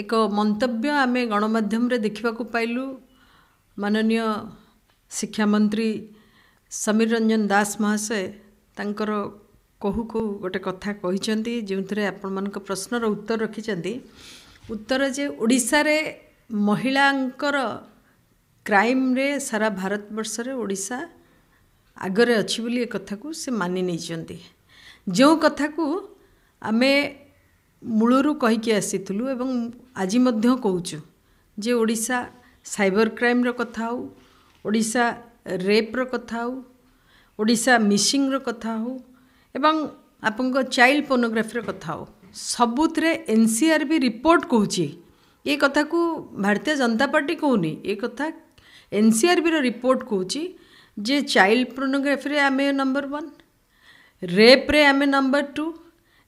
ଏକ ମନ୍ତବ୍ୟ ଆମେ ଗଣମାଧ୍ୟମରେ ଦେଖିବାକୁ ପାଇଲୁ ମାନନୀୟ ଶିକ୍ଷାମନ୍ତ୍ରୀ ସମୀର ରଞ୍ଜନ ଦାସ ମହାଶୟ ତାଙ୍କର କହୁ କହୁ ଗୋଟେ କଥା କହିଛନ୍ତି ଯେଉଁଥିରେ ଆପଣମାନଙ୍କ ପ୍ରଶ୍ନର ଉତ୍ତର ରଖିଛନ୍ତି ଉତ୍ତର ଯେ ଓଡ଼ିଶାରେ ମହିଳାଙ୍କର କ୍ରାଇମ୍ରେ ସାରା ଭାରତବର୍ଷରେ ଓଡ଼ିଶା ଆଗରେ ଅଛି ବୋଲି ଏ କଥାକୁ ସେ ମାନି ନେଇଛନ୍ତି ଯେଉଁ କଥାକୁ ଆମେ ମୂଳରୁ କହିକି ଆସିଥିଲୁ ଏବଂ ଆଜି ମଧ୍ୟ କହୁଛୁ ଯେ ଓଡ଼ିଶା ସାଇବର କ୍ରାଇମ୍ର କଥା ହେଉ ଓଡ଼ିଶା ରେପ୍ର କଥା ହେଉ ଓଡ଼ିଶା ମିସିଂର କଥା ହେଉ ଏବଂ ଆପଣଙ୍କ ଚାଇଲ୍ଡ ପୋନୋଗ୍ରାଫିର କଥା ହେଉ ସବୁଥିରେ N C R B report କହୁଛି ଏ କଥାକୁ ଭାରତୀୟ ଜନତା ପାର୍ଟି କହୁନି ଏ କଥା ଏନ୍ ସି ଆର୍ ବିର ରିପୋର୍ଟ କହୁଛି ଯେ ଚାଇଲ୍ଡ ପୋର୍ନୋଗ୍ରାଫିରେ ଆମେ ନମ୍ବର ୱାନ୍ ରେପ୍ରେ ଆମେ ନମ୍ବର ଟୁ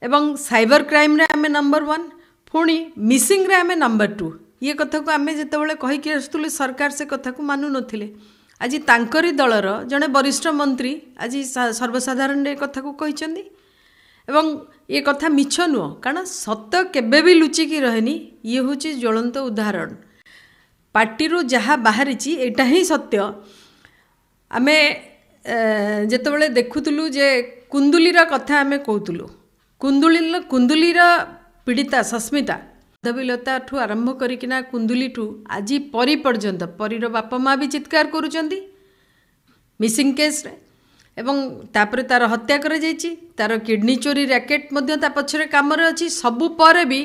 ଏବଂ ସାଇବର କ୍ରାଇମ୍ରେ ଆମେ ନମ୍ବର ୱାନ୍ ପୁଣି ମିସିଂରେ ଆମେ ନମ୍ବର ଟୁ ଇଏ କଥାକୁ ଆମେ ଯେତେବେଳେ କହିକି ଆସୁଥିଲୁ ସରକାର ସେ କଥାକୁ ମାନୁନଥିଲେ ଆଜି ତାଙ୍କରି ଦଳର ଜଣେ ବରିଷ୍ଠ ମନ୍ତ୍ରୀ ଆଜି ସର୍ବସାଧାରଣରେ ଏ କଥାକୁ କହିଛନ୍ତି ଏବଂ ଏ କଥା ମିଛ ନୁହଁ କାରଣ ସତ କେବେ ବି ଲୁଚିକି ରହେନି ଇଏ ହେଉଛି ଜ୍ୱଳନ୍ତ ଉଦାହରଣ ପାର୍ଟିରୁ ଯାହା ବାହାରିଛି ଏଇଟା ହିଁ ସତ୍ୟ ଆମେ ଯେତେବେଳେ ଦେଖୁଥିଲୁ ଯେ କୁନ୍ଦୁଲିର କଥା ଆମେ କହୁଥିଲୁ କୁନ୍ଦୁଳିର କୁନ୍ଦୁଲିର ପୀଡ଼ିତା ସସ୍ମିତା ଠୁ ଆରମ୍ଭ କରିକିନା କୁନ୍ଦୁଲିଠୁ ଆଜି ପରି ପର୍ଯ୍ୟନ୍ତ ପରୀର ବାପା ମା' ବି ଚିତ୍କାର କରୁଛନ୍ତି ମିସିଂ କେସ୍ରେ ଏବଂ ତାପରେ ତାର ହତ୍ୟା କରାଯାଇଛି ତାର କିଡ଼ନୀ ଚୋରି ରାକେଟ୍ ମଧ୍ୟ ତା ପଛରେ କାମରେ ଅଛି ସବୁ ପରେ ବି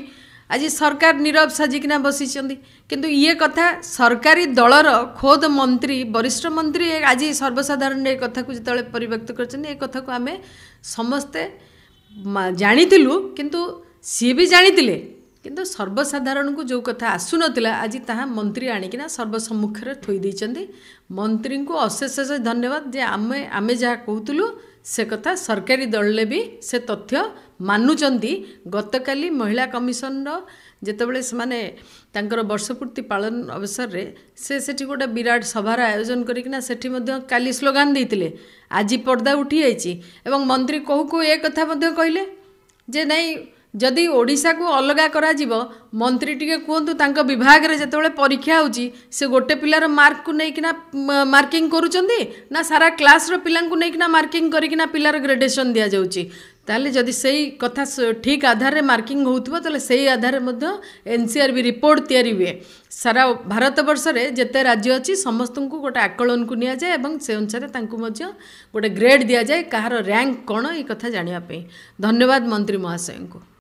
ଆଜି ସରକାର ନିରବ ସାଜିକିନା ବସିଛନ୍ତି କିନ୍ତୁ ଇଏ କଥା ସରକାରୀ ଦଳର ଖୋଦ ମନ୍ତ୍ରୀ ବରିଷ୍ଠ ମନ୍ତ୍ରୀ ଆଜି ସର୍ବସାଧାରଣରେ ଏ କଥାକୁ ଯେତେବେଳେ ପରିବ୍ୟକ୍ତ କରିଛନ୍ତି ଏ କଥାକୁ ଆମେ ସମସ୍ତେ ଜାଣିଥିଲୁ କିନ୍ତୁ ସିଏ ବି ଜାଣିଥିଲେ କିନ୍ତୁ ସର୍ବସାଧାରଣକୁ ଯେଉଁ କଥା ଆସୁନଥିଲା ଆଜି ତାହା ମନ୍ତ୍ରୀ ଆଣିକିନା ସର୍ବସମ୍ମୁଖରେ ଥୋଇ ଦେଇଛନ୍ତି ମନ୍ତ୍ରୀଙ୍କୁ ଅଶେଷ ଅଶେଷ ଧନ୍ୟବାଦ ଯେ ଆମେ ଆମେ ଯାହା କହୁଥିଲୁ ସେ କଥା ସରକାରୀ ଦଳରେ ବି ସେ ତଥ୍ୟ ମାନୁଛନ୍ତି ଗତକାଲି ମହିଳା କମିଶନର ଯେତେବେଳେ ସେମାନେ ତାଙ୍କର ବର୍ଷପୂର୍ତ୍ତି ପାଳନ ଅବସରରେ ସେ ସେଠି ଗୋଟେ ବିରାଟ ସଭାର ଆୟୋଜନ କରିକିନା ସେଠି ମଧ୍ୟ କାଲି ସ୍ଲୋଗାନ ଦେଇଥିଲେ ଆଜି ପର୍ଦ୍ଦା ଉଠିଯାଇଛି ଏବଂ ମନ୍ତ୍ରୀ କହୁ କହୁ ଏ କଥା ମଧ୍ୟ କହିଲେ ଯେ ନାଇଁ ଯଦି ଓଡ଼ିଶାକୁ ଅଲଗା କରାଯିବ ମନ୍ତ୍ରୀ ଟିକେ କୁହନ୍ତୁ ତାଙ୍କ ବିଭାଗରେ ଯେତେବେଳେ ପରୀକ୍ଷା ହେଉଛି ସେ ଗୋଟେ ପିଲାର ମାର୍କକୁ ନେଇକିନା ମାର୍କିଂ କରୁଛନ୍ତି ନା ସାରା କ୍ଲାସ୍ର ପିଲାଙ୍କୁ ନେଇକିନା ମାର୍କିଂ କରିକିନା ପିଲାର ଗ୍ରେଡୁଏସନ୍ ଦିଆଯାଉଛି ତାହେଲେ ଯଦି ସେଇ କଥା ଠିକ୍ ଆଧାରରେ ମାର୍କିଂ ହେଉଥିବ ତାହେଲେ ସେଇ ଆଧାରରେ ମଧ୍ୟ N C R B report ତିଆରି ହୁଏ ସାରା ଭାରତବର୍ଷରେ ଯେତେ ରାଜ୍ୟ ଅଛି ସମସ୍ତଙ୍କୁ ଗୋଟେ ଆକଳନକୁ ନିଆଯାଏ ଏବଂ ସେ ଅନୁସାରେ ତାଙ୍କୁ ମଧ୍ୟ ଗୋଟେ ଗ୍ରେଡ୍ ଦିଆଯାଏ କାହାର ର୍ୟାଙ୍କ କ'ଣ ଏ କଥା ଜାଣିବା ପାଇଁ ଧନ୍ୟବାଦ ମନ୍ତ୍ରୀ ମହାଶୟଙ୍କୁ